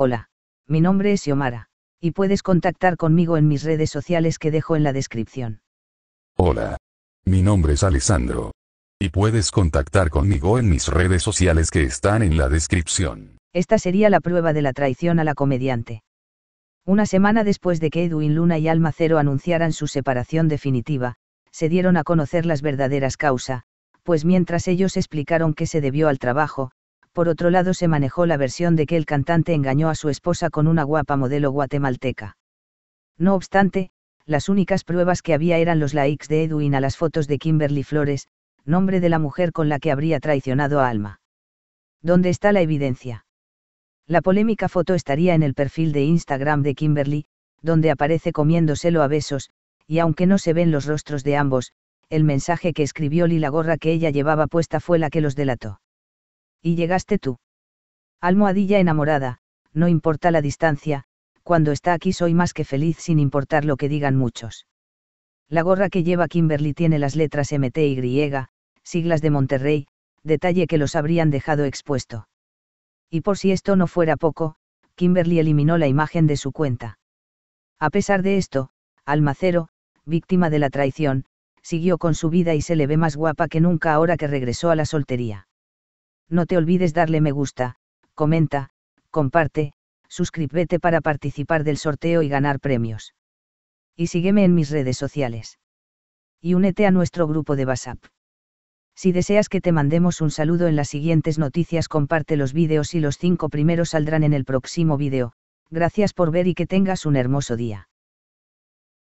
Hola, mi nombre es Yomara y puedes contactar conmigo en mis redes sociales que dejo en la descripción. Hola. Mi nombre es Alessandro. Y puedes contactar conmigo en mis redes sociales que están en la descripción. Esta sería la prueba de la traición a la comediante. Una semana después de que Edwin Luna y Alma Cero anunciaran su separación definitiva, se dieron a conocer las verdaderas causas, pues mientras ellos explicaron que se debió al trabajo, por otro lado se manejó la versión de que el cantante engañó a su esposa con una guapa modelo guatemalteca. No obstante, las únicas pruebas que había eran los likes de Edwin a las fotos de Kimberly Flores, nombre de la mujer con la que habría traicionado a Alma. ¿Dónde está la evidencia? La polémica foto estaría en el perfil de Instagram de Kimberly, donde aparece comiéndoselo a besos, y aunque no se ven los rostros de ambos, el mensaje que escribió la Gorra que ella llevaba puesta fue la que los delató. Y llegaste tú. Almohadilla enamorada, no importa la distancia, cuando está aquí soy más que feliz sin importar lo que digan muchos. La gorra que lleva Kimberly tiene las letras MTY, siglas de Monterrey, detalle que los habrían dejado expuesto. Y por si esto no fuera poco, Kimberly eliminó la imagen de su cuenta. A pesar de esto, Almacero, víctima de la traición, siguió con su vida y se le ve más guapa que nunca ahora que regresó a la soltería. No te olvides darle me gusta, comenta, comparte, suscríbete para participar del sorteo y ganar premios. Y sígueme en mis redes sociales. Y únete a nuestro grupo de WhatsApp. Si deseas que te mandemos un saludo en las siguientes noticias, comparte los vídeos y los cinco primeros saldrán en el próximo vídeo. Gracias por ver y que tengas un hermoso día.